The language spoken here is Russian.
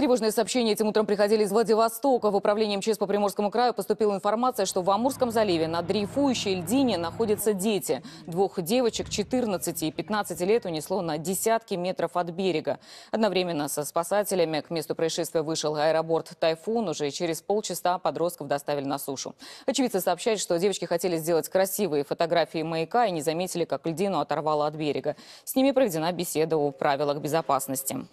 Тревожные сообщения этим утром приходили из Владивостока. В управлении МЧС по Приморскому краю поступила информация, что в Амурском заливе на дрейфующей льдине находятся дети. Двух девочек 14 и 15 лет унесло на десятки метров от берега. Одновременно со спасателями к месту происшествия вышел аэропорт «Тайфун». Уже через полчаса подростков доставили на сушу. Очевидцы сообщают, что девочки хотели сделать красивые фотографии маяка и не заметили, как льдину оторвало от берега. С ними проведена беседа о правилах безопасности.